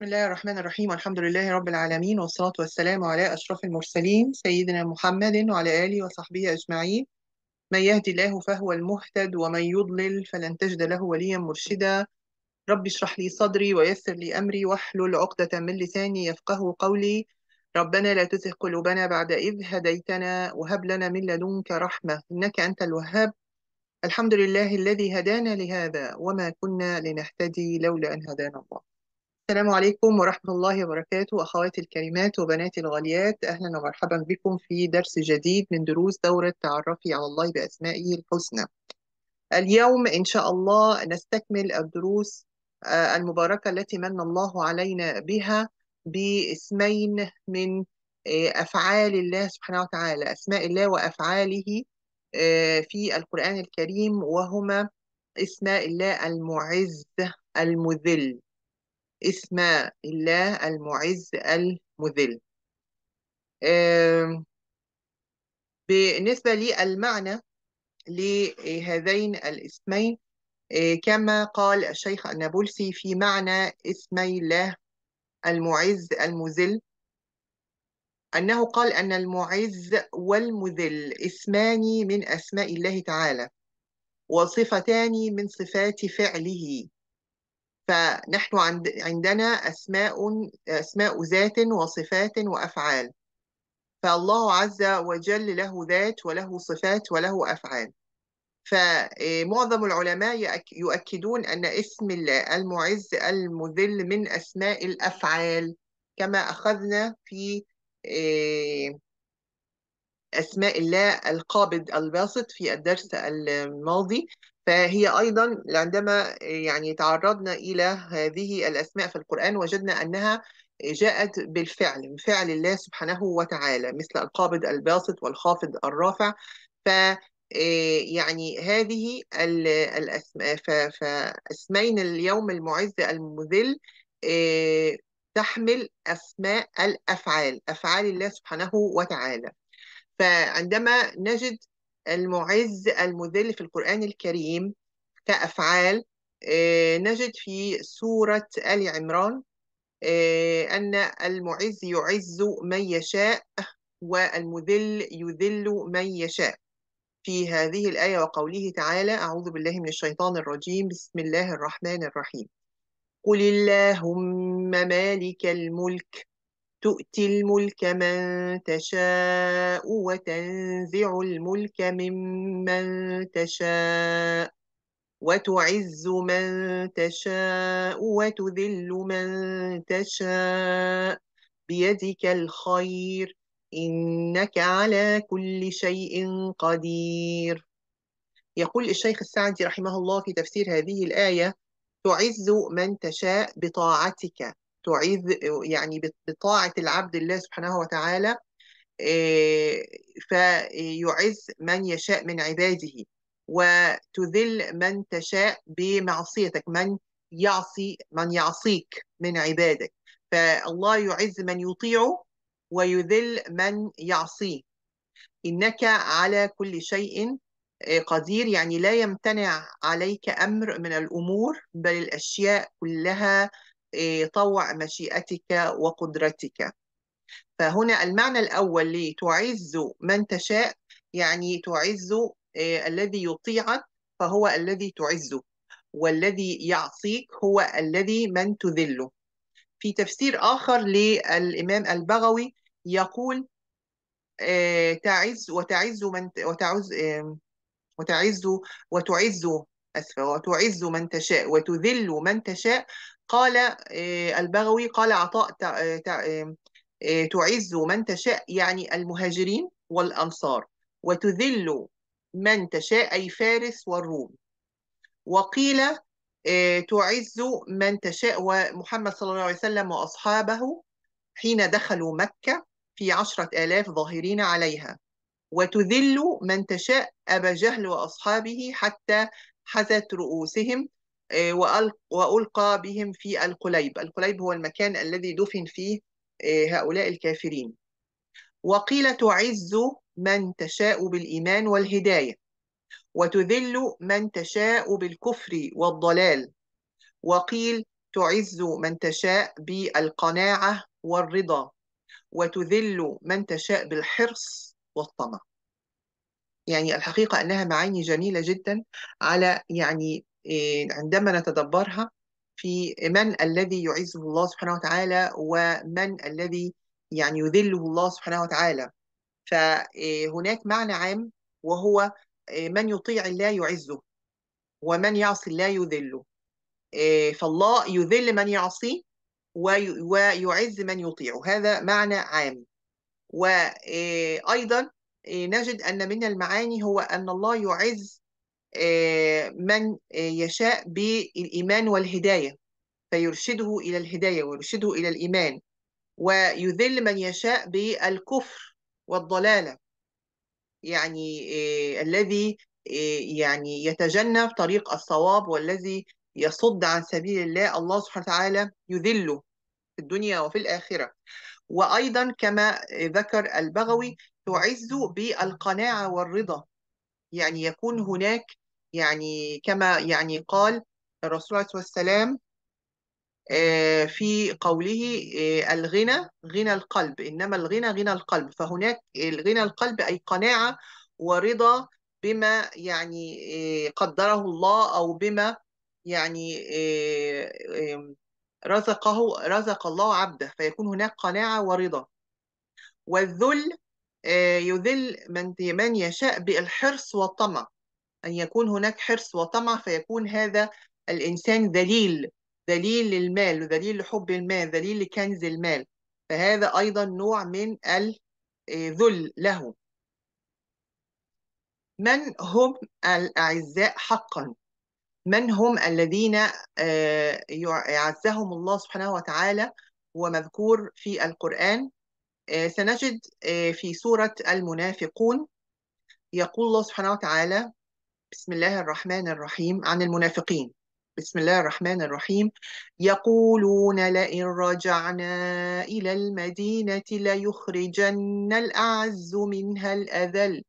بسم الله الرحمن الرحيم والحمد لله رب العالمين والصلاة والسلام على أشرف المرسلين سيدنا محمد وعلى آله وصحبه أجمعين من يهدي الله فهو المهتد ومن يضلل فلن تجد له وليا مرشدا رب اشرح لي صدري ويسر لي أمري واحلل عقدة من لساني يفقه قولي ربنا لا تزغ قلوبنا بعد إذ هديتنا وهب لنا من لدنك رحمة إنك أنت الوهاب الحمد لله الذي هدانا لهذا وما كنا لنهتدي لولا أن هدانا الله السلام عليكم ورحمة الله وبركاته أخواتي الكريمات وبناتي الغاليات أهلا ومرحبا بكم في درس جديد من دروس دورة تعرفي على الله بأسمائه الحسنى اليوم إن شاء الله نستكمل الدروس آه، المباركة التي من الله علينا بها باسمين من آه، أفعال الله سبحانه وتعالى أسماء الله وأفعاله آه، في القرآن الكريم وهما اسماء الله المعز المذل اسم الله المعز المذل بالنسبة للمعنى لهذين الاسمين آه، كما قال الشيخ النابلسي في معنى اسمي الله المعز المذل أنه قال أن المعز والمذل اسمان من أسماء الله تعالى وصفتان من صفات فعله فنحن عند عندنا أسماء أسماء ذات وصفات وأفعال فالله عز وجل له ذات وله صفات وله أفعال فمعظم إيه، العلماء يؤكدون أن اسم الله المعز المذل من أسماء الأفعال كما أخذنا في إيه، أسماء الله القابض الباسط في الدرس الماضي فهي أيضا عندما يعني تعرضنا إلى هذه الأسماء في القرآن وجدنا أنها جاءت بالفعل فعل الله سبحانه وتعالى مثل القابض الباسط والخافض الرافع ف آه، يعني هذه الأسماء فاسمين اليوم المعز المذل آه، تحمل أسماء الأفعال أفعال الله سبحانه وتعالى فعندما نجد المعز المذل في القرآن الكريم كأفعال آه، نجد في سورة آل عمران آه، أن المعز يعز من يشاء والمذل يذل من يشاء في هذه الآية وقوله تعالى أعوذ بالله من الشيطان الرجيم بسم الله الرحمن الرحيم قل اللهم مالك الملك تؤتي الملك من تشاء وتنزع الملك ممن تشاء وتعز من تشاء وتذل من تشاء بيدك الخير إنك على كل شيء قدير يقول الشيخ السعدي رحمه الله في تفسير هذه الآية تعز من تشاء بطاعتك تعيذ يعني بطاعة العبد الله سبحانه وتعالى آه، فيعز من يشاء من عباده وتذل من تشاء بمعصيتك من يعصي من يعصيك من عبادك فالله يعز من يطيعه ويذل من يعصيه إنك على كل شيء آه، قدير يعني لا يمتنع عليك أمر من الأمور بل الأشياء كلها إيه، طوع مشيئتك وقدرتك فهنا المعنى الأول لتعز من تشاء يعني تعز إيه، الذي يطيعك فهو الذي تعزه والذي يعصيك هو الذي من تذله في تفسير آخر للإمام البغوي يقول إيه، تعز وتعز من وتعز وتعز وتعز أسفة وتعز من تشاء وتذل من تشاء قال آه، البغوي قال عطاء آه، آه، تعز من تشاء يعني المهاجرين والأنصار وتذل من تشاء أي فارس والروم وقيل تعز من تشاء ومحمد صلى الله عليه وسلم وأصحابه حين دخلوا مكة في عشرة آلاف ظاهرين عليها وتذل من تشاء أبا جهل وأصحابه حتى حذت رؤوسهم آه، وألقى بهم في القليب القليب هو المكان الذي دفن فيه آه، هؤلاء الكافرين وقيل تعز من تشاء بالإيمان والهداية وتذل من تشاء بالكفر والضلال وقيل تعز من تشاء بالقناعة والرضا وتذل من تشاء بالحرص والطمع يعني الحقيقة أنها معاني جميلة جدا على يعني إيه، عندما نتدبرها في من الذي يعزه الله سبحانه وتعالى ومن الذي يعني يذله الله سبحانه وتعالى فهناك معنى عام وهو إيه، من يطيع الله يعزه ومن يعصي الله يذله إيه، فالله يذل من يعصيه ويعز من يطيعه هذا معنى عام وأيضا نجد أن من المعاني هو أن الله يعز آه، من آه، يشاء بالإيمان والهداية فيرشده إلى الهداية ويرشده إلى الإيمان ويذل من يشاء بالكفر والضلالة يعني آه، الذي يعني يتجنب طريق الصواب والذي يصد عن سبيل الله الله سبحانه وتعالى يذله في الدنيا وفي الآخرة وأيضا كما ذكر البغوي تعز بالقناعة والرضا يعني يكون هناك يعني كما يعني قال الرسول عليه الصلاة والسلام آه، في قوله آه، الغنى غنى القلب إنما الغنى غنى القلب فهناك الغنى القلب أي قناعة ورضا بما يعني آه، قدره الله أو بما يعني رزقه رزق الله عبده فيكون هناك قناعة ورضا والذل يذل من من يشاء بالحرص والطمع أن يكون هناك حرص وطمع فيكون هذا الإنسان ذليل ذليل للمال ذليل لحب المال ذليل لكنز المال فهذا أيضا نوع من الذل آه، له من هم الأعزاء حقا من هم الذين آه، يعزهم الله سبحانه وتعالى ومذكور في القرآن آه، سنجد في سورة المنافقون يقول الله سبحانه وتعالى بسم الله الرحمن الرحيم عن المنافقين بسم الله الرحمن الرحيم يقولون لئن رجعنا إلى المدينة ليخرجن الأعز منها الأذل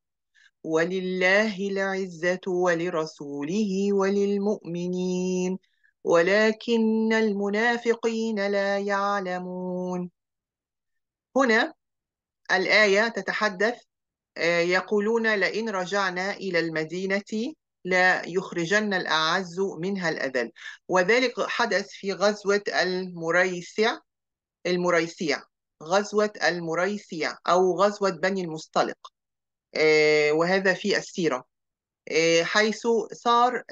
ولله العزة ولرسوله وللمؤمنين ولكن المنافقين لا يعلمون هنا الآية تتحدث آه، يقولون لئن رجعنا إلى المدينة لا يخرجن الأعز منها الأذل وذلك حدث في غزوة المريسع المريسيع غزوة المريسيع أو غزوة بني المصطلق آه، وهذا في السيرة آه، حيث صار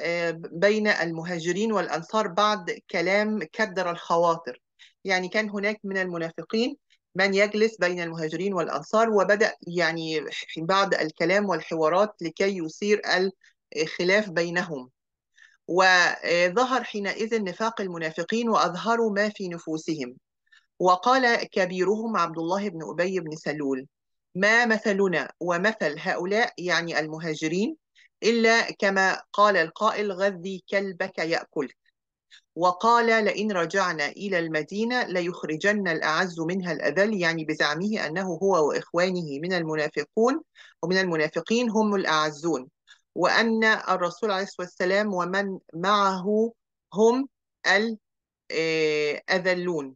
بين المهاجرين والأنصار بعد كلام كدر الخواطر يعني كان هناك من المنافقين من يجلس بين المهاجرين والأنصار وبدأ يعني بعض الكلام والحوارات لكي يثير الخلاف بينهم وظهر حينئذ نفاق المنافقين وأظهروا ما في نفوسهم وقال كبيرهم عبد الله بن أبي بن سلول ما مثلنا ومثل هؤلاء يعني المهاجرين إلا كما قال القائل غذي كلبك يأكلك وقال لئن رجعنا إلى المدينة ليخرجن الأعز منها الأذل يعني بزعمه أنه هو وإخوانه من المنافقون ومن المنافقين هم الأعزون وأن الرسول عليه الصلاة والسلام ومن معه هم الأذلون آه،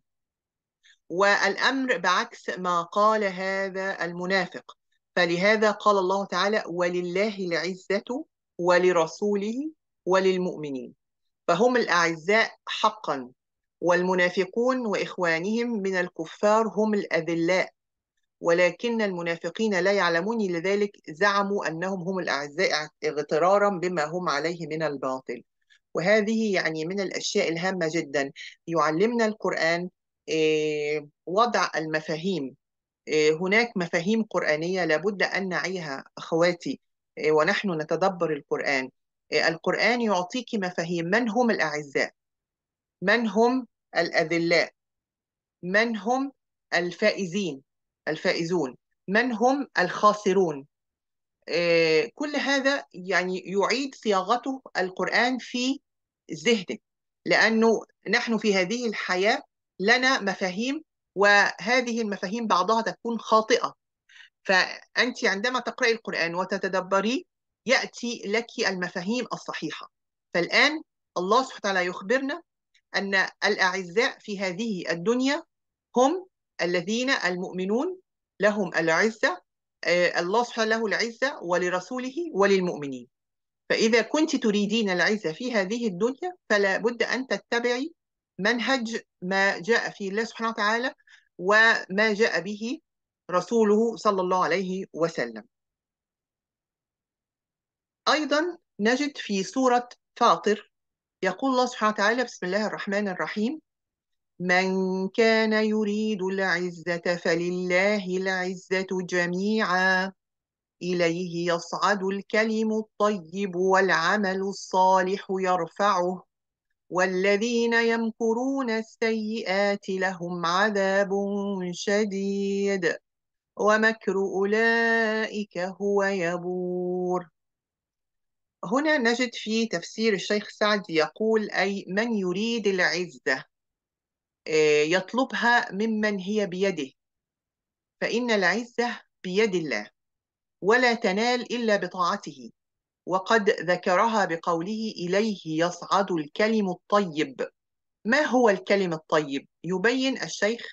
والأمر بعكس ما قال هذا المنافق فلهذا قال الله تعالى ولله العزة ولرسوله وللمؤمنين فهم الأعزاء حقا والمنافقون وإخوانهم من الكفار هم الأذلاء ولكن المنافقين لا يعلمون لذلك زعموا أنهم هم الأعزاء اغترارا بما هم عليه من الباطل وهذه يعني من الأشياء الهامة جدا يعلمنا القرآن آه، وضع المفاهيم آه، هناك مفاهيم قرآنية لابد أن نعيها أخواتي آه، ونحن نتدبر القرآن القرآن يعطيك مفاهيم من هم الأعزاء من هم الأذلاء من هم الفائزين الفائزون من هم الخاسرون آه، كل هذا يعني يعيد صياغته القرآن في ذهنك لأنه نحن في هذه الحياة لنا مفاهيم وهذه المفاهيم بعضها تكون خاطئة فأنت عندما تقرأي القرآن وتتدبريه ياتي لك المفاهيم الصحيحه فالان الله سبحانه وتعالى يخبرنا ان الاعزاء في هذه الدنيا هم الذين المؤمنون لهم العزه آه، الله سبحانه له العزه ولرسوله وللمؤمنين فاذا كنت تريدين العزه في هذه الدنيا فلا بد ان تتبعي منهج ما جاء في الله سبحانه وتعالى وما جاء به رسوله صلى الله عليه وسلم أيضا نجد في سورة فاطر يقول الله سبحانه وتعالى بسم الله الرحمن الرحيم من كان يريد العزة فلله العزة جميعا إليه يصعد الكلم الطيب والعمل الصالح يرفعه والذين يمكرون السيئات لهم عذاب شديد ومكر أولئك هو يبور هنا نجد في تفسير الشيخ سعد يقول أي من يريد العزة آه، يطلبها ممن هي بيده فإن العزة بيد الله ولا تنال إلا بطاعته وقد ذكرها بقوله إليه يصعد الكلم الطيب ما هو الكلم الطيب؟ يبين الشيخ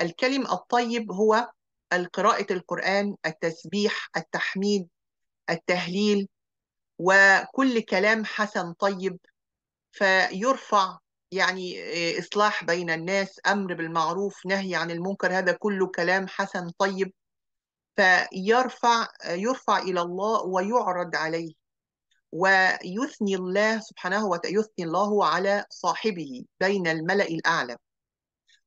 الكلم الطيب هو قراءة القرآن التسبيح التحميد التهليل وكل كلام حسن طيب فيرفع يعني آه، إصلاح بين الناس أمر بالمعروف نهي عن المنكر هذا كله كلام حسن طيب فيرفع آه، يرفع إلى الله ويعرض عليه ويثني الله سبحانه وتعالى يثني الله على صاحبه بين الملأ الأعلى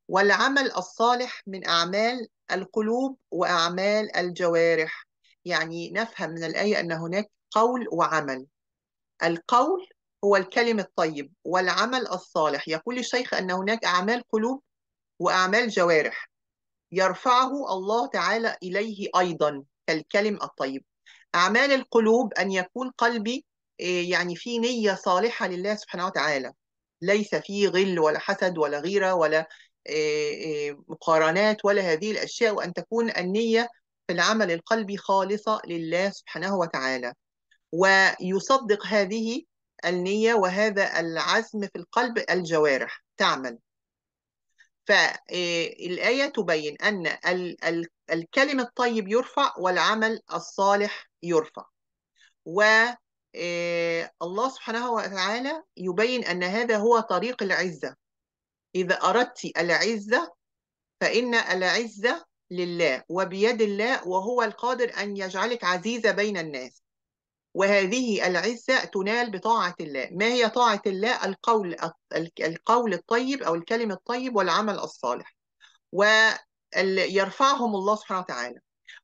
والعمل الصالح من أعمال القلوب وأعمال الجوارح يعني نفهم من الآية أن هناك قول وعمل القول هو الكلم الطيب والعمل الصالح يقول الشيخ أن هناك أعمال قلوب وأعمال جوارح يرفعه الله تعالى إليه أيضا كالكلم الطيب أعمال القلوب أن يكون قلبي آه، يعني في نية صالحة لله سبحانه وتعالى ليس فيه غل ولا حسد ولا غيرة ولا آه، آه، مقارنات ولا هذه الأشياء وأن تكون النية في العمل القلبي خالصة لله سبحانه وتعالى ويصدق هذه النية وهذا العزم في القلب الجوارح تعمل فالآية آه، تبين أن الكلم الطيب يرفع والعمل الصالح يرفع و آه، الله سبحانه وتعالى يبين أن هذا هو طريق العزة إذا أردت العزة فإن العزة لله وبيد الله وهو القادر أن يجعلك عزيزة بين الناس وهذه العزة تنال بطاعة الله ما هي طاعة الله القول القول الطيب أو الكلم الطيب والعمل الصالح ويرفعهم الله سبحانه وتعالى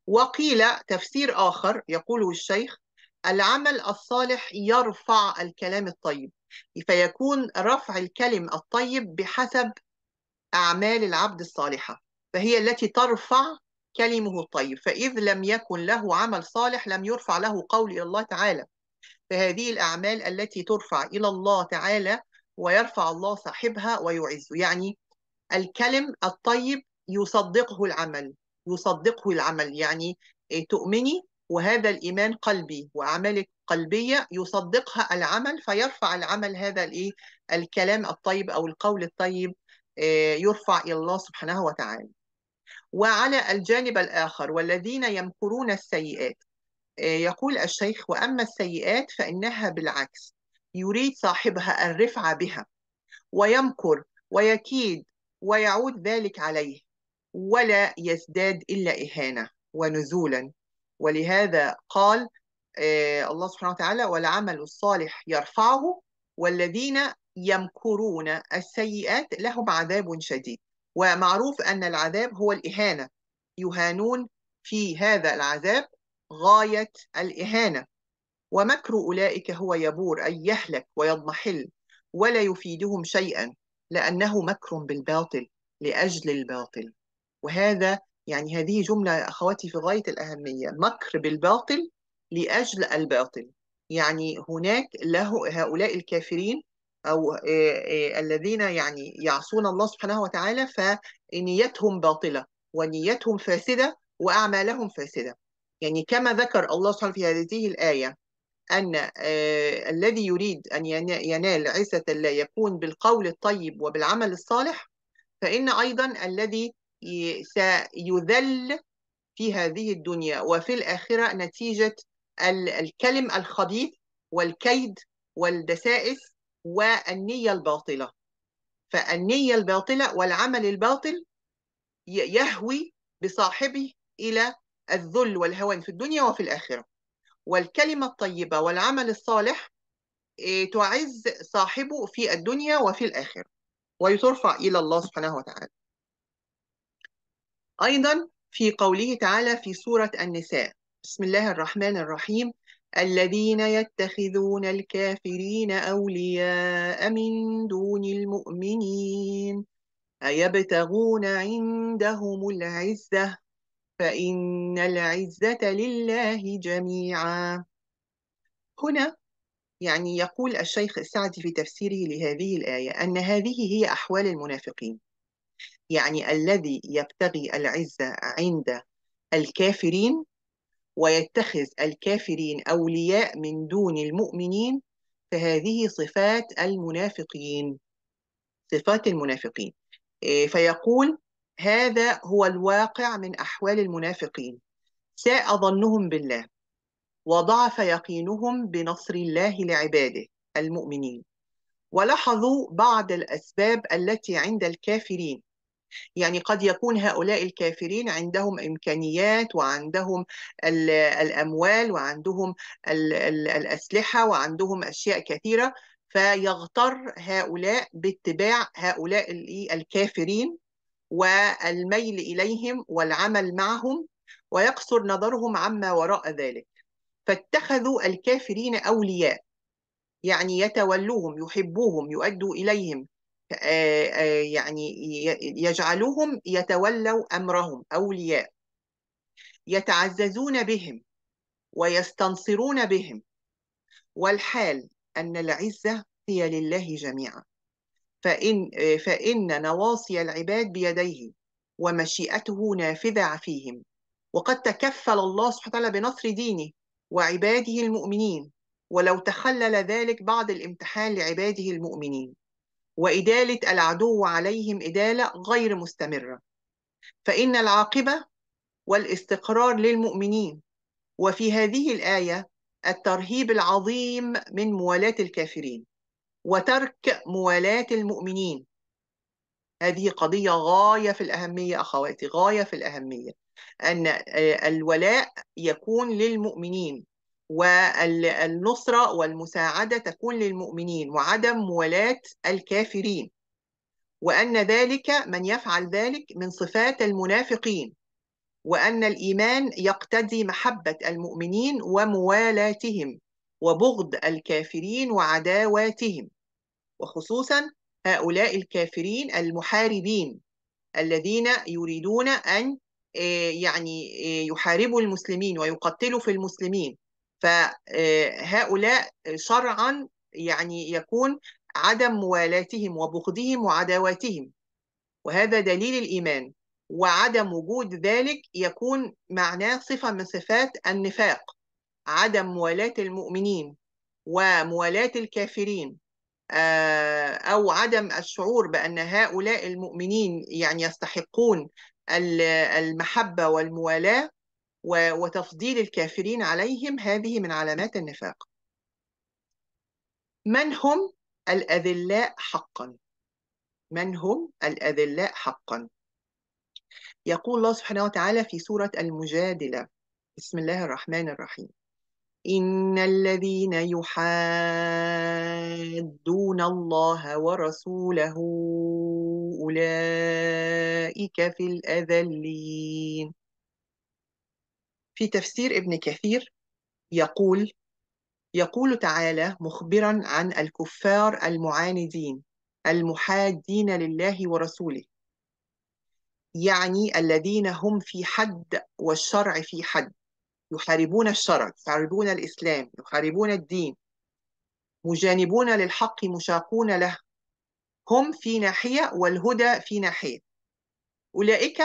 وقيل تفسير آخر يقوله الشيخ العمل الصالح يرفع الكلام الطيب فيكون رفع الكلم الطيب بحسب أعمال العبد الصالحة فهي التي ترفع كلمه الطيب فإذ لم يكن له عمل صالح لم يرفع له قول إلى الله تعالى فهذه الأعمال التي ترفع إلى الله تعالى ويرفع الله صاحبها ويعز يعني الكلم الطيب يصدقه العمل يصدقه العمل يعني إيه، تؤمني وهذا الإيمان قلبي وأعمالك قلبية يصدقها العمل فيرفع العمل هذا الإيه الكلام الطيب أو القول الطيب إيه، يرفع إلى الله سبحانه وتعالى وعلى الجانب الآخر والذين يمكرون السيئات آه، يقول الشيخ وأما السيئات فإنها بالعكس يريد صاحبها الرفعة بها ويمكر ويكيد ويعود ذلك عليه ولا يزداد إلا إهانة ونزولا ولهذا قال آه، الله سبحانه وتعالى والعمل الصالح يرفعه والذين يمكرون السيئات لهم عذاب شديد ومعروف أن العذاب هو الإهانة يهانون في هذا العذاب غاية الإهانة ومكر أولئك هو يبور أي يهلك ويضمحل ولا يفيدهم شيئا لأنه مكر بالباطل لأجل الباطل وهذا يعني هذه جملة أخواتي في غاية الأهمية مكر بالباطل لأجل الباطل يعني هناك له هؤلاء الكافرين أو آه، آه، الذين يعني يعصون الله سبحانه وتعالى فنيتهم باطلة ونيتهم فاسدة وأعمالهم فاسدة يعني كما ذكر الله سبحانه في هذه الآية أن آه، الذي يريد أن ينال عزة لا يكون بالقول الطيب وبالعمل الصالح فإن أيضا الذي سيذل في هذه الدنيا وفي الآخرة نتيجة الكلم الخبيث والكيد والدسائس والنية الباطلة فالنية الباطلة والعمل الباطل يهوي بصاحبه إلى الذل والهوان في الدنيا وفي الآخرة والكلمة الطيبة والعمل الصالح إيه، تعز صاحبه في الدنيا وفي الآخرة ويترفع إلى الله سبحانه وتعالى أيضا في قوله تعالى في سورة النساء بسم الله الرحمن الرحيم الذين يتخذون الكافرين أولياء من دون المؤمنين أيبتغون عندهم العزة فإن العزة لله جميعا هنا يعني يقول الشيخ السعدي في تفسيره لهذه الآية أن هذه هي أحوال المنافقين يعني الذي يبتغي العزة عند الكافرين ويتخذ الكافرين أولياء من دون المؤمنين فهذه صفات المنافقين صفات المنافقين إيه، فيقول هذا هو الواقع من أحوال المنافقين ساء ظنهم بالله وضعف يقينهم بنصر الله لعباده المؤمنين ولاحظوا بعض الأسباب التي عند الكافرين يعني قد يكون هؤلاء الكافرين عندهم إمكانيات وعندهم الأموال وعندهم الأسلحة وعندهم أشياء كثيرة فيغتر هؤلاء باتباع هؤلاء الكافرين والميل إليهم والعمل معهم ويقصر نظرهم عما وراء ذلك فاتخذوا الكافرين أولياء يعني يتولوهم يحبوهم يؤدوا إليهم آه، آه، يعني يجعلهم يتولوا امرهم اولياء يتعززون بهم ويستنصرون بهم والحال ان العزه هي لله جميعا فان آه، فان نواصي العباد بيديه ومشيئته نافذه فيهم وقد تكفل الله سبحانه وتعالى بنصر دينه وعباده المؤمنين ولو تخلل ذلك بعد الامتحان لعباده المؤمنين وإدالة العدو عليهم إدالة غير مستمرة فإن العاقبة والاستقرار للمؤمنين وفي هذه الآية الترهيب العظيم من موالاة الكافرين وترك موالاة المؤمنين هذه قضية غاية في الأهمية أخواتي غاية في الأهمية أن آه، الولاء يكون للمؤمنين والنصرة والمساعدة تكون للمؤمنين وعدم موالاة الكافرين وأن ذلك من يفعل ذلك من صفات المنافقين وأن الإيمان يقتدي محبة المؤمنين وموالاتهم وبغض الكافرين وعداواتهم وخصوصا هؤلاء الكافرين المحاربين الذين يريدون أن آه، يعني آه، يحاربوا المسلمين ويقتلوا في المسلمين فهؤلاء شرعا يعني يكون عدم موالاتهم وبغضهم وعداواتهم وهذا دليل الإيمان وعدم وجود ذلك يكون معناه صفة من صفات النفاق عدم موالاة المؤمنين وموالاة الكافرين آه، أو عدم الشعور بأن هؤلاء المؤمنين يعني يستحقون المحبة والموالاة وتفضيل الكافرين عليهم هذه من علامات النفاق من هم الأذلاء حقا من هم الأذلاء حقا يقول الله سبحانه وتعالى في سورة المجادلة بسم الله الرحمن الرحيم إن الذين يحادون الله ورسوله أولئك في الأذلين في تفسير ابن كثير يقول يقول تعالى مخبرا عن الكفار المعاندين المحادين لله ورسوله يعني الذين هم في حد والشرع في حد يحاربون الشرع يحاربون الإسلام يحاربون الدين مجانبون للحق مشاقون له هم في ناحية والهدى في ناحية أولئك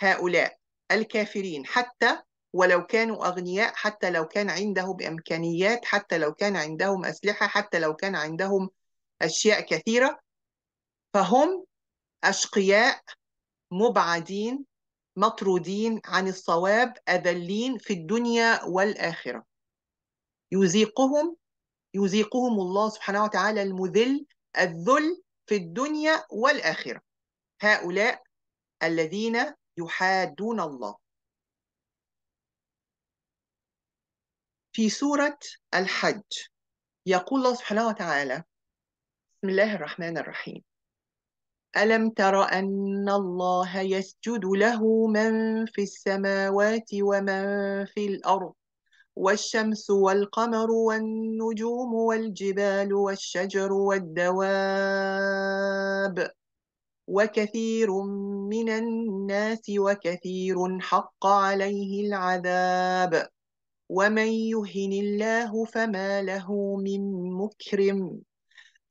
هؤلاء الكافرين حتى ولو كانوا أغنياء حتى لو كان عندهم إمكانيات حتى لو كان عندهم أسلحة حتى لو كان عندهم أشياء كثيرة فهم أشقياء مبعدين مطرودين عن الصواب أذلين في الدنيا والآخرة يذيقهم يذيقهم الله سبحانه وتعالى المذل الذل في الدنيا والآخرة هؤلاء الذين يحادون الله في سورة الحج يقول الله سبحانه وتعالى بسم الله الرحمن الرحيم ألم تر أن الله يسجد له من في السماوات ومن في الأرض والشمس والقمر والنجوم والجبال والشجر والدواب وكثير من الناس وكثير حق عليه العذاب ومن يهن الله فما له من مكرم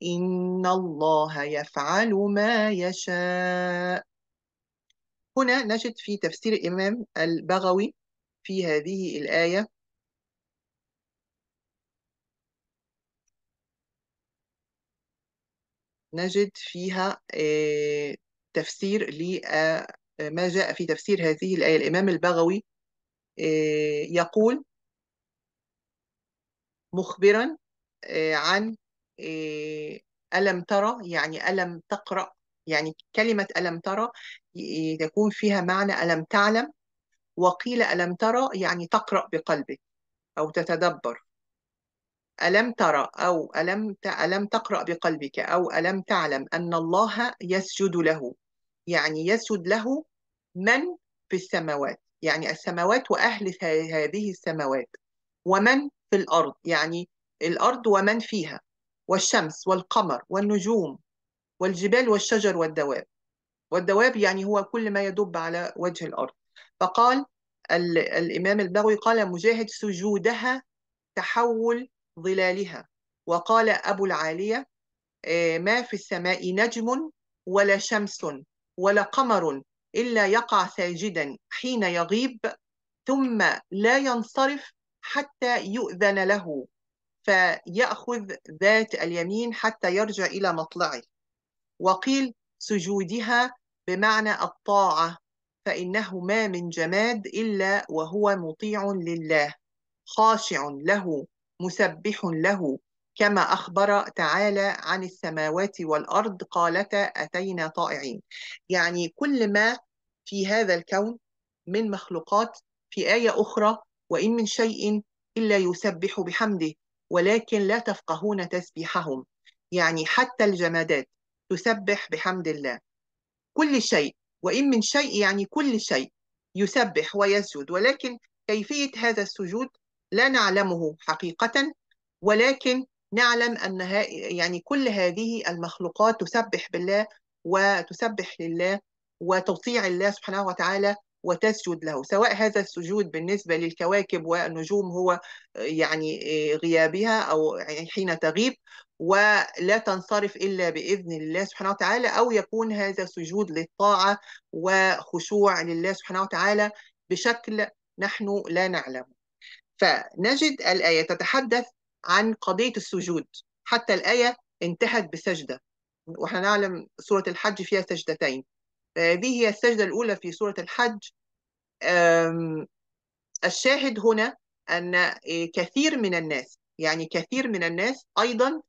ان الله يفعل ما يشاء هنا نجد في تفسير الامام البغوي في هذه الايه نجد فيها آه، تفسير لما آه، جاء في تفسير هذه الآية الإمام البغوي آه، يقول مخبرا عن ألم ترى يعني ألم تقرأ يعني كلمة ألم ترى تكون فيها معنى ألم تعلم وقيل ألم ترى يعني تقرأ بقلبك أو تتدبر ألم ترى أو ألم ألم تقرأ بقلبك أو ألم تعلم أن الله يسجد له يعني يسجد له من في السماوات يعني السماوات وأهل هذه السماوات ومن في الأرض يعني الأرض ومن فيها والشمس والقمر والنجوم والجبال والشجر والدواب والدواب يعني هو كل ما يدب على وجه الأرض فقال الإمام البغوي قال مجاهد سجودها تحول ظلالها وقال أبو العالية آه، ما في السماء نجم ولا شمس ولا قمر إلا يقع ساجدا حين يغيب ثم لا ينصرف حتى يؤذن له فيأخذ ذات اليمين حتى يرجع إلى مطلعه وقيل سجودها بمعنى الطاعة فإنه ما من جماد إلا وهو مطيع لله خاشع له مسبح له كما أخبر تعالى عن السماوات والأرض قالتا أتينا طائعين يعني كل ما في هذا الكون من مخلوقات في آية أخرى وإن من شيء إلا يسبح بحمده ولكن لا تفقهون تسبيحهم يعني حتى الجمادات تسبح بحمد الله كل شيء وإن من شيء يعني كل شيء يسبح ويسجد ولكن كيفية هذا السجود لا نعلمه حقيقة ولكن نعلم أن يعني كل هذه المخلوقات تسبح بالله وتسبح لله وتطيع الله سبحانه وتعالى وتسجد له سواء هذا السجود بالنسبة للكواكب والنجوم هو يعني غيابها أو حين تغيب ولا تنصرف إلا بإذن الله سبحانه وتعالى أو يكون هذا سجود للطاعة وخشوع لله سبحانه وتعالى بشكل نحن لا نعلمه فنجد الآية تتحدث عن قضية السجود حتى الآية انتهت بسجدة ونحن نعلم سورة الحج فيها سجدتين هذه هي السجدة الأولى في سورة الحج الشاهد هنا أن إيه، كثير من الناس يعني كثير من الناس أيضا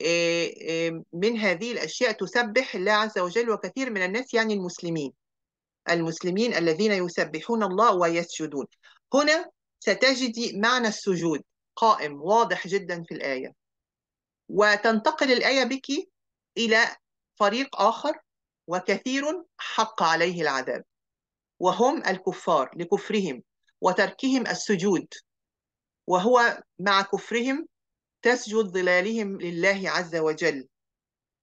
إيه، إيه، من هذه الأشياء تسبح الله عز وجل وكثير من الناس يعني المسلمين المسلمين الذين يسبحون الله ويسجدون هنا ستجدي معنى السجود قائم واضح جدا في الآية وتنتقل الآية بك إلى فريق آخر وكثير حق عليه العذاب وهم الكفار لكفرهم وتركهم السجود وهو مع كفرهم تسجد ظلالهم لله عز وجل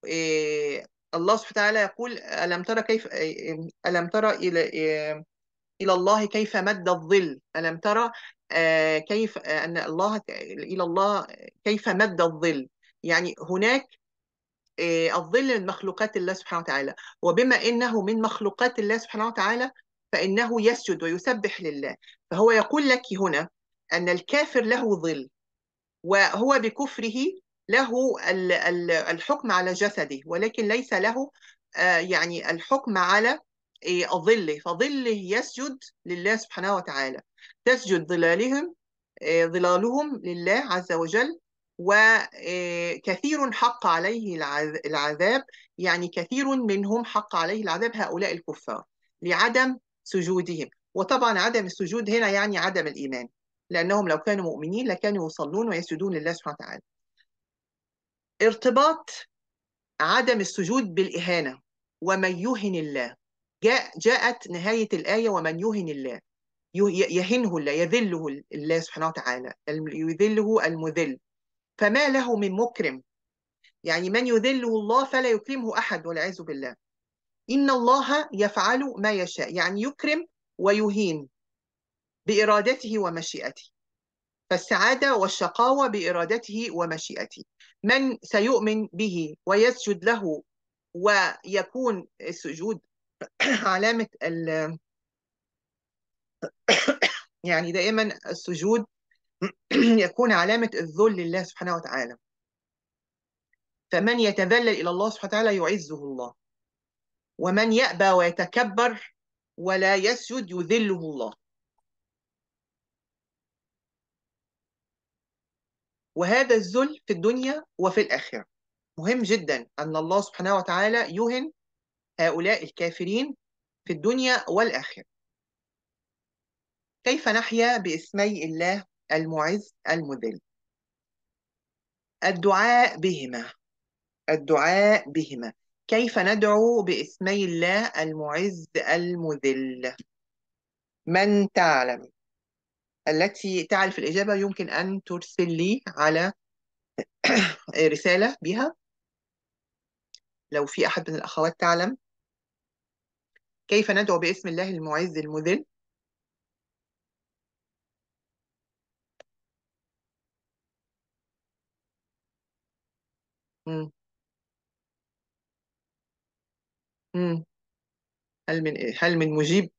إيه الله سبحانه وتعالى يقول ألم ترى كيف إيه، إيه، ألم ترى إلى إيه إلى الله كيف مد الظل ألم ترى آه، كيف آه، أن الله إلى الله كيف مد الظل يعني هناك آه، الظل من مخلوقات الله سبحانه وتعالى وبما انه من مخلوقات الله سبحانه وتعالى فانه يسجد ويسبح لله فهو يقول لك هنا ان الكافر له ظل وهو بكفره له الحكم على جسده ولكن ليس له يعني الحكم على إيه، أظله فظله يسجد لله سبحانه وتعالى تسجد ظلالهم إيه، ظلالهم لله عز وجل وكثير إيه، حق عليه العذاب يعني كثير منهم حق عليه العذاب هؤلاء الكفار لعدم سجودهم وطبعا عدم السجود هنا يعني عدم الإيمان لأنهم لو كانوا مؤمنين لكانوا يصلون ويسجدون لله سبحانه وتعالى ارتباط عدم السجود بالإهانة ومن يهن الله جاء جاءت نهاية الآية ومن يهن الله يهنه الله يذله الله سبحانه وتعالى يذله المذل فما له من مكرم يعني من يذله الله فلا يكرمه أحد والعياذ بالله إن الله يفعل ما يشاء يعني يكرم ويهين بإرادته ومشيئته فالسعادة والشقاوة بإرادته ومشيئته من سيؤمن به ويسجد له ويكون السجود علامة ال يعني دائما السجود يكون علامة الذل لله سبحانه وتعالى فمن يتذلل إلى الله سبحانه وتعالى يعزه الله ومن يأبى ويتكبر ولا يسجد يذله الله وهذا الذل في الدنيا وفي الآخرة مهم جدا أن الله سبحانه وتعالى يهن هؤلاء الكافرين في الدنيا والآخرة كيف نحيا باسمي الله المعز المذل الدعاء بهما الدعاء بهما كيف ندعو باسمي الله المعز المذل من تعلم التي تعرف الإجابة يمكن أن ترسل لي على رسالة بها لو في أحد من الأخوات تعلم كيف ندعو باسم الله المعز المذل مم. مم. هل من إيه؟ هل من مجيب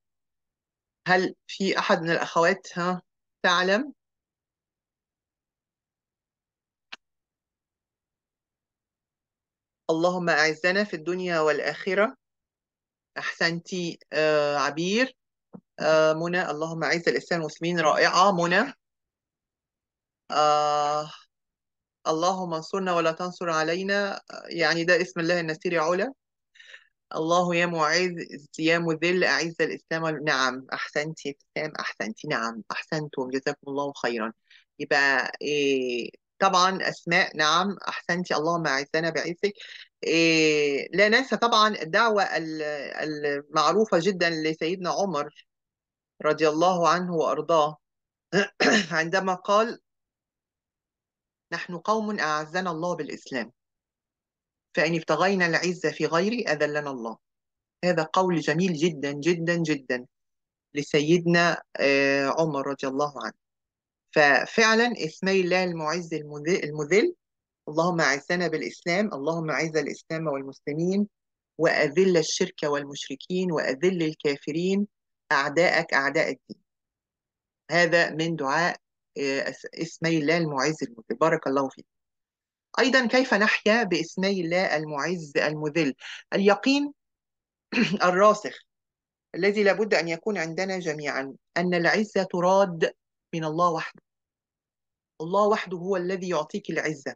هل في أحد من الأخوات ها تعلم اللهم أعزنا في الدنيا والآخرة أحسنتي آه عبير آه منى اللهم أعز الإسلام والمسلمين رائعة منى آه اللهم انصرنا ولا تنصر علينا آه، يعني ده اسم الله النسير علا الله يا معز يا مذل أعز الإسلام نعم أحسنتي ابتسام أحسنتي نعم أحسنتم جزاكم الله خيرا يبقى إيه طبعا أسماء نعم أحسنتي اللهم أعزنا بعزك إيه، لا ننسى طبعا الدعوة المعروفة جدا لسيدنا عمر رضي الله عنه وأرضاه عندما قال نحن قوم أعزنا الله بالإسلام فإن ابتغينا العزة في غيري أذلنا الله هذا قول جميل جدا جدا جدا لسيدنا آه، عمر رضي الله عنه ففعلا اسمي الله المعز المذل اللهم أعزنا بالإسلام اللهم أعز الإسلام والمسلمين وأذل الشرك والمشركين وأذل الكافرين أعداءك أعداء الدين هذا من دعاء آه، اسمي الله المعز المذل بارك الله فيك أيضا كيف نحيا باسمي الله المعز المذل اليقين الراسخ الذي لابد أن يكون عندنا جميعا أن العزة تراد من الله وحده الله وحده هو الذي يعطيك العزة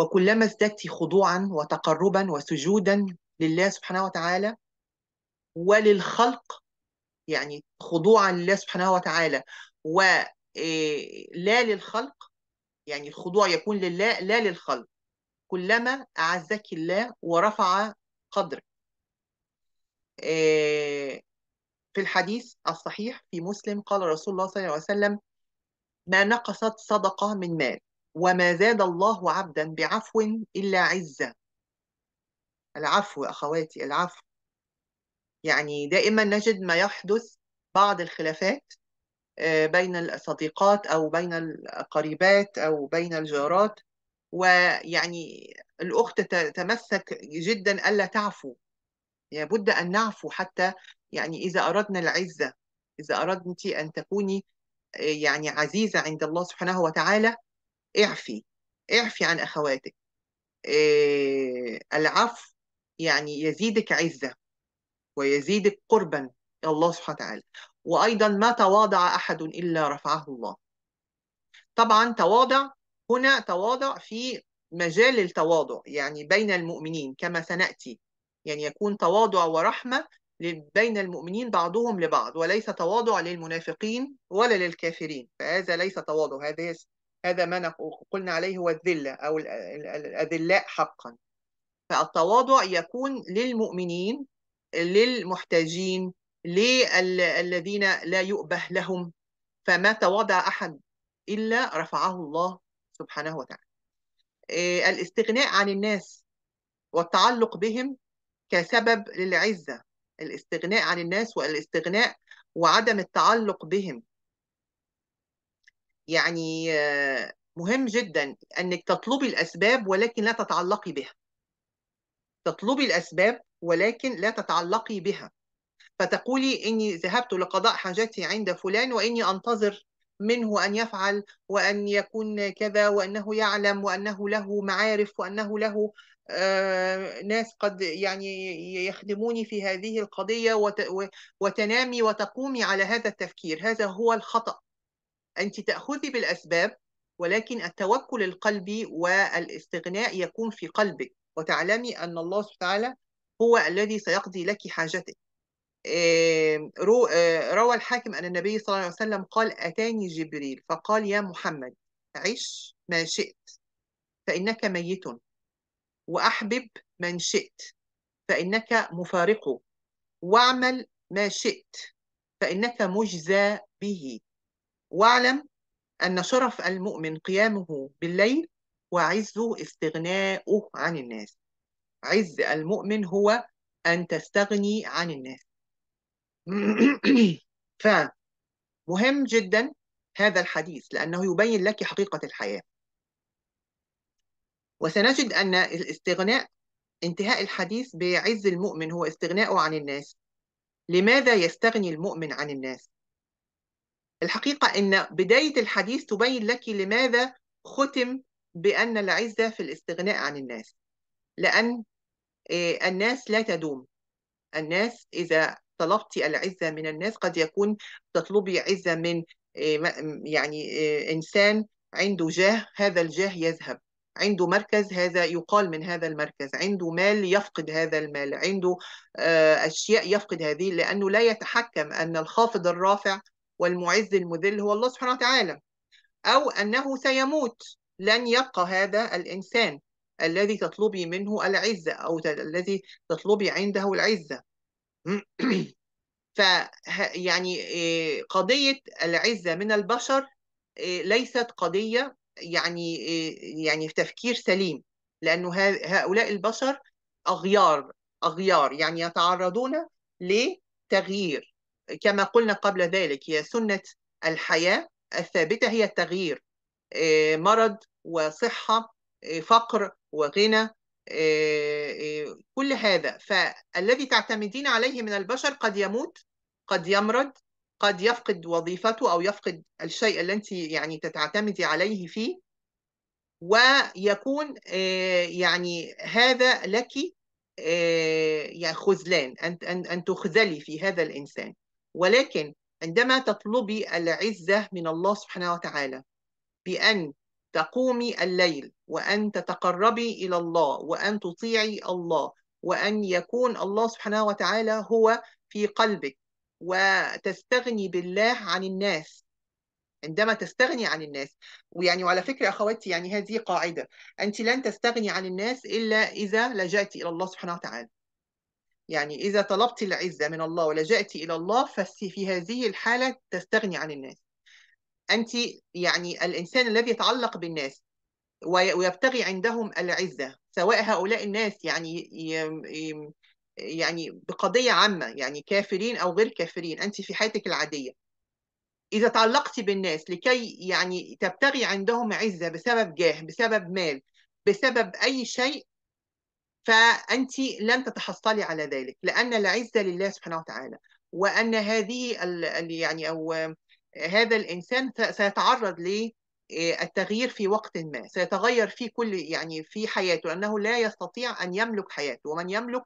وكلما ازددت خضوعا وتقربا وسجودا لله سبحانه وتعالى وللخلق يعني خضوعا لله سبحانه وتعالى ولا آه، للخلق يعني الخضوع يكون لله لا للخلق كلما أعزك الله ورفع قدرك آه، في الحديث الصحيح في مسلم قال رسول الله صلى الله عليه وسلم ما نقصت صدقة من مال وما زاد الله عبدا بعفو إلا عزة العفو أخواتي العفو يعني دائما نجد ما يحدث بعض الخلافات آه، بين الصديقات أو بين القريبات أو بين الجارات ويعني الأخت تمسك جدا ألا تعفو لابد أن نعفو حتى يعني إذا أردنا العزة إذا أردت أن تكوني آه، يعني عزيزة عند الله سبحانه وتعالى اعفي اعفي عن أخواتك آه، العفو يعني يزيدك عزة ويزيدك قربا إلى الله سبحانه وتعالى وأيضا ما تواضع أحد إلا رفعه الله طبعا تواضع هنا تواضع في مجال التواضع يعني بين المؤمنين كما سنأتي يعني يكون تواضع ورحمة بين المؤمنين بعضهم لبعض وليس تواضع للمنافقين ولا للكافرين فهذا ليس تواضع هذا هذا ما قلنا عليه هو الذلة أو الأذلاء حقا فالتواضع يكون للمؤمنين للمحتاجين للذين لا يؤبه لهم فما تواضع أحد إلا رفعه الله سبحانه وتعالى آه، الاستغناء عن الناس والتعلق بهم كسبب للعزة الاستغناء عن الناس والاستغناء وعدم التعلق بهم يعني مهم جدا انك تطلبي الاسباب ولكن لا تتعلقي بها تطلبي الاسباب ولكن لا تتعلقي بها فتقولي اني ذهبت لقضاء حاجتي عند فلان واني انتظر منه ان يفعل وان يكون كذا وانه يعلم وانه له معارف وانه له آه، ناس قد يعني يخدموني في هذه القضيه وتنامي وتقومي على هذا التفكير هذا هو الخطا أنت تأخذي بالأسباب ولكن التوكل القلبي والاستغناء يكون في قلبك وتعلمي أن الله سبحانه وتعالى هو الذي سيقضي لك حاجتك آه، روى الحاكم أن النبي صلى الله عليه وسلم قال أتاني جبريل فقال يا محمد عش ما شئت فإنك ميت وأحبب من شئت فإنك مفارقه واعمل ما شئت فإنك مجزى به واعلم أن شرف المؤمن قيامه بالليل وعزه استغناؤه عن الناس عز المؤمن هو أن تستغني عن الناس فمهم جدا هذا الحديث لأنه يبين لك حقيقة الحياة وسنجد أن الاستغناء انتهاء الحديث بعز المؤمن هو استغناؤه عن الناس لماذا يستغني المؤمن عن الناس الحقيقة أن بداية الحديث تبين لك لماذا ختم بأن العزة في الاستغناء عن الناس لأن آه، الناس لا تدوم الناس إذا طلبت العزة من الناس قد يكون تطلبي عزة من آه، يعني آه، إنسان عنده جاه هذا الجاه يذهب عنده مركز هذا يقال من هذا المركز عنده مال يفقد هذا المال عنده أشياء يفقد هذه لأنه لا يتحكم أن الخافض الرافع والمعز المذل هو الله سبحانه وتعالى أو أنه سيموت لن يبقى هذا الإنسان الذي تطلبي منه العزة أو الذي تطلبي عنده العزة ف يعني آه، قضية العزة من البشر آه، ليست قضية يعني آه، يعني في تفكير سليم لأنه هؤلاء البشر أغيار أغيار يعني يتعرضون لتغيير كما قلنا قبل ذلك هي سنة الحياة الثابتة هي التغيير آه، مرض وصحة آه، فقر وغنى آه، كل هذا فالذي تعتمدين عليه من البشر قد يموت قد يمرض قد يفقد وظيفته أو يفقد الشيء اللي أنت يعني تتعتمدي عليه فيه ويكون يعني هذا لك يعني خذلان أن أن تخذلي في هذا الإنسان ولكن عندما تطلبي العزة من الله سبحانه وتعالى بأن تقومي الليل وأن تتقربي إلى الله وأن تطيعي الله وأن يكون الله سبحانه وتعالى هو في قلبك وتستغني بالله عن الناس عندما تستغني عن الناس ويعني وعلى فكرة أخواتي يعني هذه قاعدة أنت لن تستغني عن الناس إلا إذا لجأت إلى الله سبحانه وتعالى يعني إذا طلبت العزة من الله ولجأت إلى الله ففي هذه الحالة تستغني عن الناس أنت يعني الإنسان الذي يتعلق بالناس ويبتغي عندهم العزة سواء هؤلاء الناس يعني يعني بقضية عامة يعني كافرين أو غير كافرين أنت في حياتك العادية إذا تعلقت بالناس لكي يعني تبتغي عندهم عزة بسبب جاه بسبب مال بسبب أي شيء فأنت لن تتحصلي على ذلك لأن العزة لله سبحانه وتعالى وأن هذه يعني أو هذا الإنسان سيتعرض للتغيير آه، في وقت ما سيتغير في كل يعني في حياته لأنه لا يستطيع أن يملك حياته ومن يملك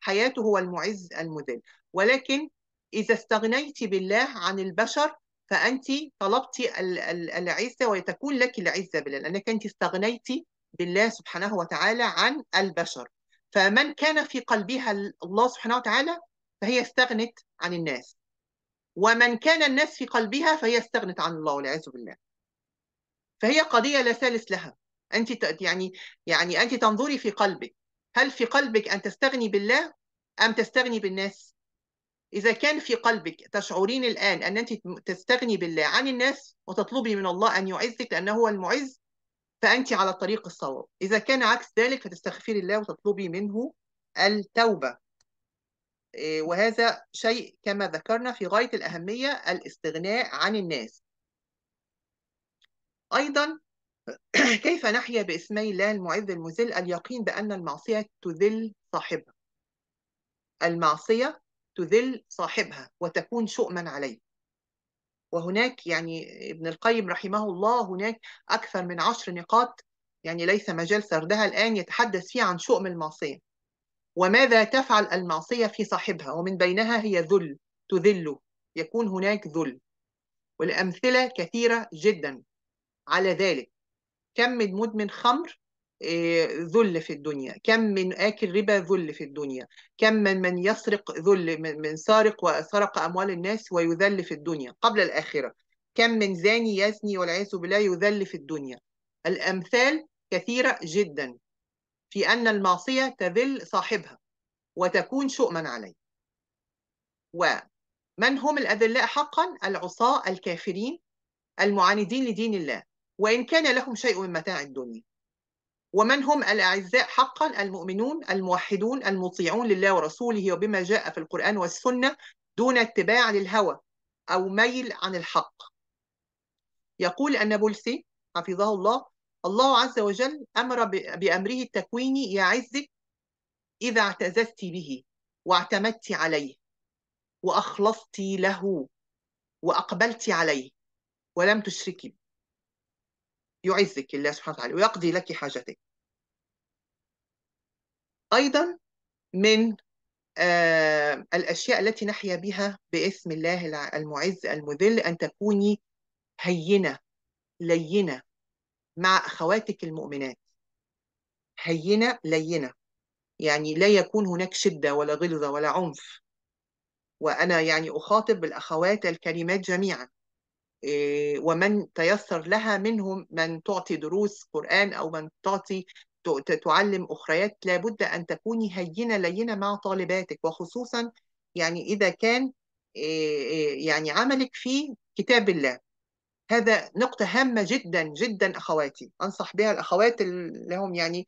حياته هو المعز المذل ولكن إذا استغنيت بالله عن البشر فأنت طلبت العزة وتكون لك العزة بالله لأنك أنت استغنيت بالله سبحانه وتعالى عن البشر فمن كان في قلبها الله سبحانه وتعالى فهي استغنت عن الناس ومن كان الناس في قلبها فهي استغنت عن الله والعياذ بالله فهي قضيه لا ثالث لها انت يعني يعني انت تنظري في قلبك هل في قلبك ان تستغني بالله ام تستغني بالناس اذا كان في قلبك تشعرين الان ان انت تستغني بالله عن الناس وتطلبي من الله ان يعزك لانه هو المعز فأنت على طريق الصواب إذا كان عكس ذلك فتستغفري الله وتطلبي منه التوبة آه، وهذا شيء كما ذكرنا في غاية الأهمية الاستغناء عن الناس أيضا كيف نحيا باسمي الله المعز المذل اليقين بأن المعصية تذل صاحبها المعصية تذل صاحبها وتكون شؤما عليه وهناك يعني ابن القيم رحمه الله هناك أكثر من عشر نقاط يعني ليس مجال سردها الآن يتحدث فيه عن شؤم المعصية وماذا تفعل المعصية في صاحبها ومن بينها هي ذل تذله يكون هناك ذل والأمثلة كثيرة جدا على ذلك كم مدمن خمر آه، ذل في الدنيا كم من آكل ربا ذل في الدنيا كم من من يسرق ذل من سارق وسرق أموال الناس ويذل في الدنيا قبل الآخرة كم من زاني يزني والعياذ بالله يذل في الدنيا الأمثال كثيرة جدا في أن المعصية تذل صاحبها وتكون شؤما عليه ومن هم الأذلاء حقا العصاة الكافرين المعاندين لدين الله وإن كان لهم شيء من متاع الدنيا ومن هم الأعزاء حقا المؤمنون الموحدون المطيعون لله ورسوله وبما جاء في القرآن والسنة دون اتباع للهوى أو ميل عن الحق يقول النابلسي حفظه الله الله عز وجل أمر بأمره التكويني يعزك إذا اعتززت به واعتمدت عليه وأخلصت له وأقبلت عليه ولم تشركي يعزك الله سبحانه وتعالى ويقضي لك حاجتك أيضا من آه، الأشياء التي نحيا بها باسم الله المعز المذل أن تكوني هينة لينة مع أخواتك المؤمنات هينة لينة يعني لا يكون هناك شدة ولا غلظة ولا عنف وأنا يعني أخاطب الأخوات الكريمات جميعا آه، ومن تيسر لها منهم من تعطي دروس قرآن أو من تعطي تعلم أخريات لابد أن تكوني هينة لينة مع طالباتك وخصوصا يعني إذا كان آه، آه، يعني عملك في كتاب الله هذا نقطة هامة جدا جدا أخواتي أنصح بها الأخوات اللي هم يعني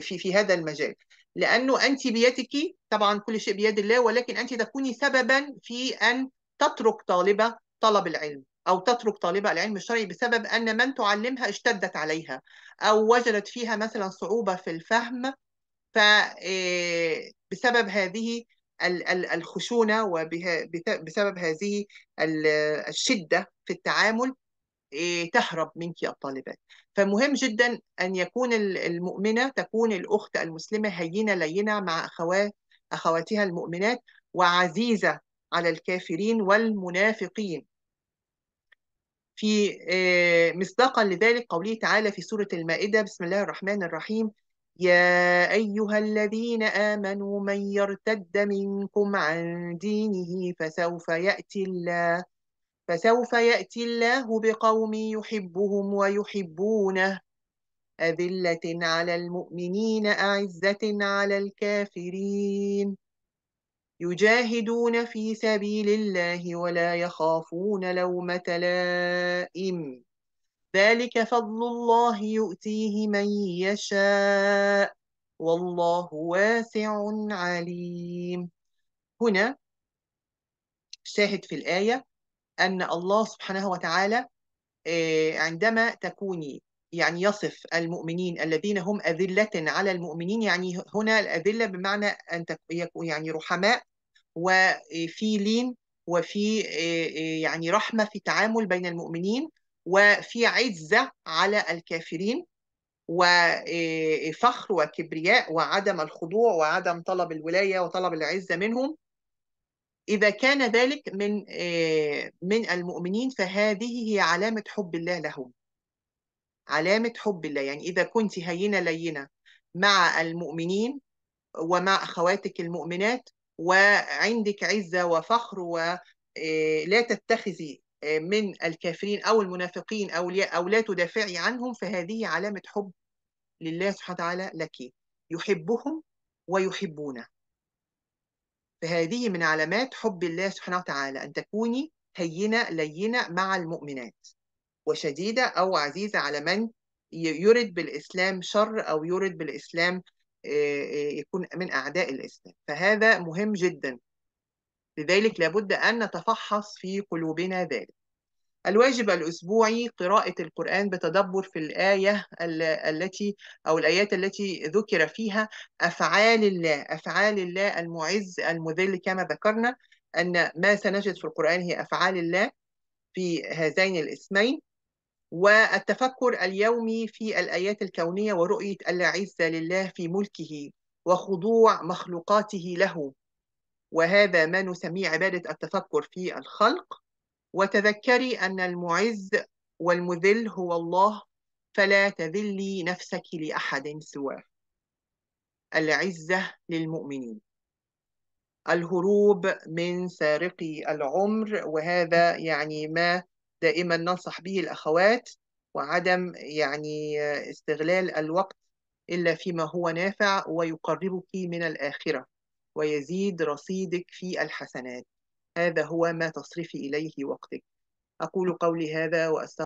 في في هذا المجال لأنه أنت بيدك طبعا كل شيء بيد الله ولكن أنت تكوني سببا في أن تترك طالبة طلب العلم أو تترك طالبة العلم الشرعي بسبب أن من تعلمها اشتدت عليها أو وجدت فيها مثلا صعوبة في الفهم فبسبب آه، هذه الخشونة وبسبب هذه الشدة في التعامل آه، تهرب منك الطالبات فمهم جدا أن يكون المؤمنة تكون الأخت المسلمة هينة لينة مع أخوات أخواتها المؤمنات وعزيزة على الكافرين والمنافقين في آه، مصداقا لذلك قوله تعالى في سورة المائدة بسم الله الرحمن الرحيم يا أيها الذين آمنوا من يرتد منكم عن دينه فسوف يأتي الله فسوف يأتي الله بقوم يحبهم ويحبونه أذلة على المؤمنين أعزة على الكافرين يجاهدون في سبيل الله ولا يخافون لومة لائم ذلك فضل الله يؤتيه من يشاء والله واسع عليم هنا شاهد في الآية أن الله سبحانه وتعالى آه، عندما تكوني يعني يصف المؤمنين الذين هم أذلة على المؤمنين يعني هنا الأذلة بمعنى أن يعني رحماء وفي لين وفي يعني رحمة في تعامل بين المؤمنين وفي عزة على الكافرين وفخر وكبرياء وعدم الخضوع وعدم طلب الولاية وطلب العزة منهم إذا كان ذلك من من المؤمنين فهذه هي علامة حب الله لهم علامة حب الله يعني إذا كنت هينة لينة مع المؤمنين ومع أخواتك المؤمنات وعندك عزة وفخر ولا آه، تتخذي آه، من الكافرين أو المنافقين أولياء أو لا تدافعي عنهم فهذه علامة حب لله سبحانه وتعالى لك يحبهم ويحبونه فهذه من علامات حب الله سبحانه وتعالى أن تكوني هينة لينة مع المؤمنات وشديدة أو عزيزة على من يرد بالإسلام شر أو يرد بالإسلام يكون من أعداء الإسلام فهذا مهم جدا لذلك لابد أن نتفحص في قلوبنا ذلك الواجب الأسبوعي قراءة القرآن بتدبر في الآية التي أو الآيات التي ذكر فيها أفعال الله أفعال الله المعز المذل كما ذكرنا أن ما سنجد في القرآن هي أفعال الله في هذين الاسمين والتفكر اليومي في الآيات الكونية ورؤية العزة لله في ملكه وخضوع مخلوقاته له وهذا ما نسميه عبادة التفكر في الخلق وتذكري أن المعز والمذل هو الله فلا تذلي نفسك لأحد سواه العزة للمؤمنين الهروب من سارقي العمر وهذا يعني ما دائما ننصح به الأخوات وعدم يعني آه، استغلال الوقت إلا فيما هو نافع ويقربك من الآخرة ويزيد رصيدك في الحسنات هذا هو ما تصرفي إليه وقتك أقول قولي هذا وأستغفر